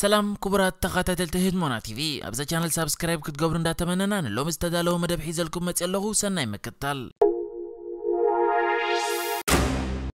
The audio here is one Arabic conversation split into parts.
سلام كبرات تخاتا تلتهد مونا تي في ابزا چانل سابسكرايب كتقبرن دا تمنانان اللوم استدالو مدبحي زلكم متسألغو سنة مكتال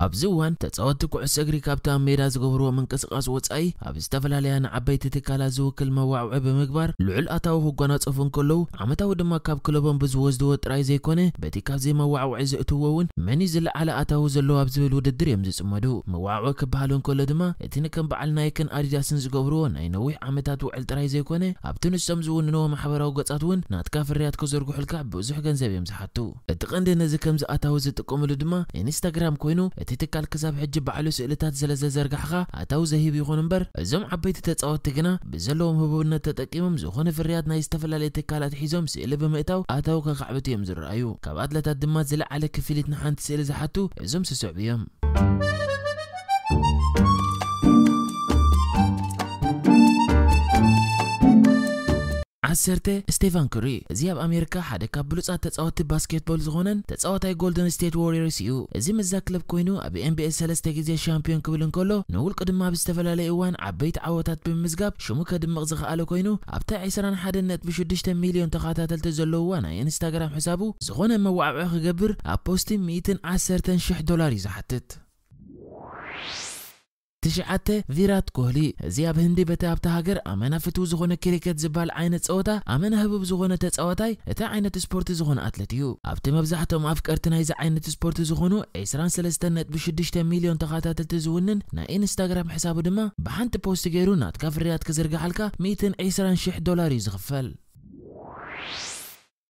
ኣብዝዋን ተጻወቲ ኩዕሶ እግሪ ካብታ ሜዳ ዝገብርዎ ምንቅስቓስ ወጻኢ ኣብ ዝተፈላለያ ንዓበይቲ ትካላት ዝውክል መዋዕውዒ ብምግባር ልዑል ኣታዊ ክጓናፀፉ እንከለዉ ዓመታዊ ድማ ካብ ክለቦም ብዝወስድዎ ጥራይ ዘይኮነ በቲ ካብዚ መዋዕውዒ ዝእትዎ እውን መን ዝለዓለ ኣታዊ ዘለዎ ኣብ ዝብል ውድድር እዮም ዝፅመዱ መዋዕውዒ ክበሃል እንከሎ ድማ እቲ ንከም በዓል ናይክን ኣዲዳስን ዝገብርዎ ናይ ነዊሕ ዓመታት ውዕል ጥራይ ዘይኮነ ኣብቲ ንሶም ዝውንንዎ ማሕበራዊ ገጻት እውን ናትካ ፍርያት ክዘርግሑልካ ብዙሕ ገንዘብ እዮም ዝሓቱ እቲ ቀንዲ ነዚ ከምዚ ኣታዊ ዝጥቀምሉ ድማ ኢንስታግራም ኮይኑ እቲ ኣብቲ ትካል ክሳብ ሕጂ ባዕሉ ስእልታት ስለ ዘዘርጋሕኻ ኣታዊ ዘሂብ ይኹን እምበር እዞም ዓበይቲ ተፃወቲ ግና ብዘለዎም ህቡብነት ተጠቂሞም ዝኾነ ፍርያት ናይ ዝተፈላለየ ትካላት ሒዞም ስእሊ ብምእታው ኣታዊ ከካዕብቱ እዮም ዝረኣዩ ካብ ኣትለታት ድማ ዝለዓለ ክፍሊት ንሓንቲ ስእሊ ዝሓቱ እዞም ስስዕቡ እዮም ዓሰርተ ስቴፋን ክሪ እዚ ኣብ ኣሜሪካ ሓደ ካብ ብሉፃት ተፃወቲ ባስኬትቦል ዝኾነን ተፃዋታይ ጎልደን ስቴት ዋሪየርስ እዩ እዚ ምዛ ክለብ ኮይኑ ኣብ ኤንቢኤ ሰለስተ ግዜ ሻምፒዮን ክብል እንከሎ ንውልቂ ድማ ብዝተፈላለየ እዋን ዓበይቲ ዓወታት ብምምዝጋብ ሽሙ ከድምቕ ዝኽኣለ ኮይኑ ኣብታ 21.6 ሚልዮን ተኸታተልቲ ዘለውዋ ናይ ኢንስታግራም ሕሳቡ ዝኾነ መዋዕውዒ ክገብር ኣብ ፖስቲ 110,000 ዶላር እዩ ዝሓትት ትሽዓተ ቪራት ኮህሊ እዚ ኣብ ህንዲ በቲ ኣብቲ ሃገር ኣመና ፍትው ዝኾነ ክሪኬት ዝበሃል ዓይነት ፀወታ ኣመና ህቡብ ዝኾነ ተፃወታይ እቲ ዓይነት ስፖርቲ ዝኾነ ኣትለት እዩ ኣብቲ መብዛሕትኦም ኣፍቀርቲ ናይዚ ዓይነት ስፖርቲ ዝኾኑ 23.6 ሚልዮን ተኸታተልቲ ዝውንን ናይ ኢንስታግራም ሕሳቡ ድማ ብሓንቲ ፖስት ገይሩ ናትካ ፍርያት ክዝርግሓልካ 120 ዶላር እዩ ዝኽፈል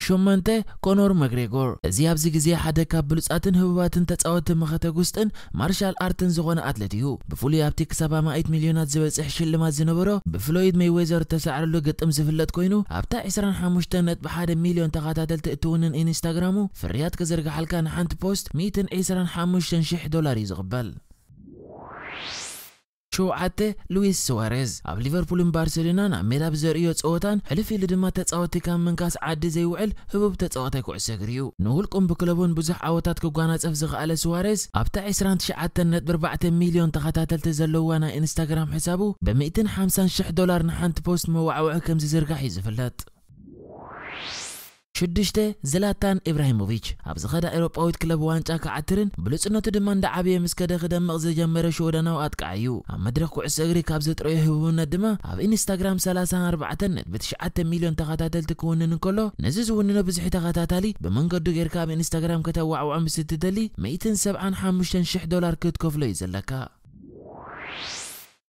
شومنته كونور مغريغور زياب زيغزي حدا كاب بلصاتن هبواتن تتصاوت مختغوستن مارشال ارتن زغون اتلتيو بفولي ابتيك كسبا ما 8 مليونات زبصح شلمات زنبرو بفلويد مي ويزر ميويزر تسعرلو غطم زفلت كوينو ابتا 25 نت بحد مليون تقاتاتلت اتونن انستغرامو فريات كزرغ حلكان حنت بوست شح دولار يزقبل شوعته لويس سواريز أب ليفربول ليفربولن بارسلونانا ميلاب زريوت أوتان حلفي لدما تتصاوتي كان من كاس عاد زيوعل هبوب تتصاوتي كوعس غريو نهولكم بكلبون بزح عوتات كغانا صفزغ على سواريز أب تاع 29.4 مليون تخاتاتل تزلو وانا انستغرام حسابو ب 150 شح دولار نحنت بوست موعوع كمز زرقح يزفلت شدشته زلاتان إبراهيموفيتش أبز خدا أوروباويت كلب وان شاك عترن بلسنة تدمان دعابي مسكدة خدم مغز جمرة شودنا وأتك عيو أما درك كعس أجري كابز ترويه هون دما أب إنستغرام سلاسة أربعة نت بتشعة مليون تقاتل تكون كله نزز وننا بزح تقاتالي بمنقدو غير كاب إنستغرام كتوعو عم ستدلي مئتن سبعان حامشتن شح دولار كتكفلو زلكا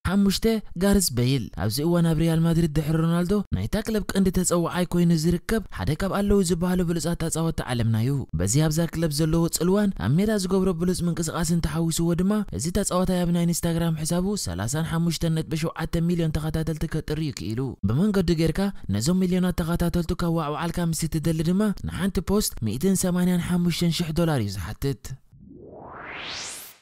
حمشته جارس بيل أبزي وانا بريال مدريد دحر رونالدو نايتا كلب كنت تسأو اي كوين زركب حدا كب قالو زبالو بلوس أتا تسأو تعلمنا يو بزي أبزا كلب زلو تسلوان أميرا زقبرو بلوس من قسقاس تحوسو ودما زي تسأو تايبنا انستغرام حسابو سلاسان حمشته نت بشو عتا مليون تخاتاتلتك تريك كيلو بمن قد غيركا نزو مليونات تخاتاتلتك وعو عالكا مستدل دما نحانت بوست 285 شح دولار يزحتت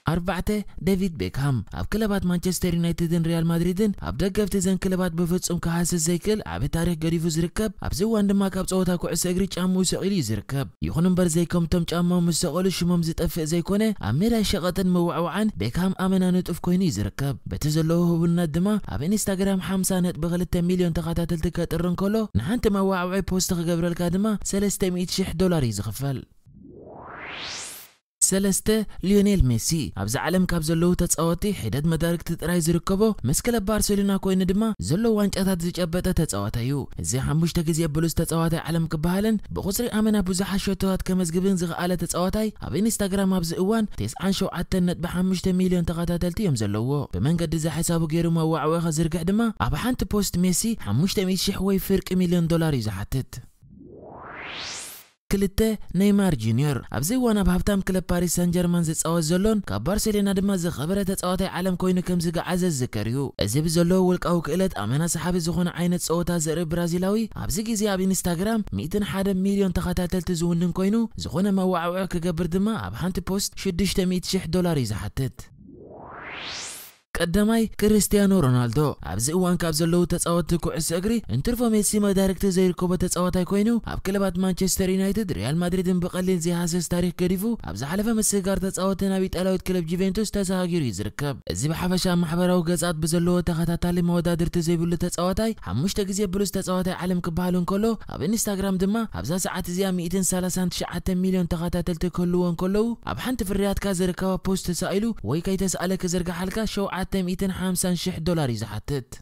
أربعة ديفيد بيكهام أب كلبات مانشستر يونايتدن ريال مدريدن أب دقفت زن كلبات بفتسم كحاسس زيكل أب تاريخ قريفو زركب أب زو عندما كاب صوتا كعس أجري جامو سقيلي زركب يخون بر زيكم تم جامو مستقول شمم زيت أف زيكونه أميرا شقة موعوعا بيكهام أمنا نتف كويني زركب بتزلوه هو الندمة أب إنستغرام حمسة نت بغلت مليون تقاتل تلتكات الرنكولو نحنت موعوعي بوست قبل الكادمة سلستمية شح دولار يزخفل ሰለስተ ሊዮኔል ሜሲ ኣብዚ ዓለም ካብ ዘለዉ ተፃወቲ ሒደት መዳርግቲ ጥራይ ዝርከቦ መስከለብ ባርሴሎና ኮይኑ ድማ ዘሎ ዋንጫታት ዝጨበጠ ተፃዋታይ እዩ እዚ ሓሙሽተ ግዜ ብሉዝ ተፃዋታይ ዓለም ክበሃልን ብቁፅሪ ኣመና ብዙሓት ሸቶታት ከመዝግብን ዝኽኣለ ተፃዋታይ ኣብ ኢንስታግራም ኣብዚ እዋን 97.5 ሚልዮን ተኸታተልቲ እዮም ዘለዎ ብመንገዲ እዚ ሓሳቡ ገይሩ መዋዕውዒ ከዝርግሕ ድማ ኣብ ሓንቲ ፖስት ሜሲ 500,000 ወይ ፍርቂ ሚልዮን ዶላር እዩ ዝሓትት ክልተ ነይማር ጁኒየር ኣብዚ እዋን ኣብ ሃብታም ክለብ ፓሪስ ሳን ጀርማን ዝፃወት ዘሎን ካብ ባርሴሎና ድማ ዝኸበረ ተፃዋታይ ዓለም ኮይኑ ከም ዝገዓዘ ዝዝከር እዩ እዚ ብዘለዎ ውልቃዊ ክእለት ኣመና ሰሓቢ ዝኾነ ዓይነት ፀወታ ዘርኢ ብራዚላዊ ኣብዚ ግዜ ኣብ ኢንስታግራም 101 ሚልዮን ተኸታተልቲ ዝውንን ኮይኑ ዝኾነ መዋዕውዒ ክገብር ድማ ኣብ ሓንቲ ፖስት 600,000 ዶላር እዩ ዝሓትት قدماي كريستيانو رونالدو ابزي وان كابزلو تصاوتت كوس اغري انترفو ميسي ما دايركت زيركو بتصاوتاي كوينو اب كلبات مانشستر يونايتد ريال مدريدن بقليل زي حاسس تاريخ كديفو ابزي حلفه ميسي غار تصاوتنا بيطلاوت كلب جيفنتوس تزاغيرو يزركب ازي بحفشا محبراو غزات بزلو تخاتاتالي مودادر تزيبل تصاوتاي حمشت غزي بلوس تصاوتاي عالم كبالون كولو اب انستغرام دما ابزي ساعات زي 130 شحات مليون تخاتاتلت كولو وان كولو اب حنت فريات كازركا بوست سايلو وي كيتسالك زرق حلكا شو حتى 250 شح دولار إذا حطيت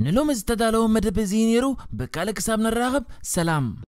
نلوم استدالو مدبزين يرو بكالك سابن الراغب سلام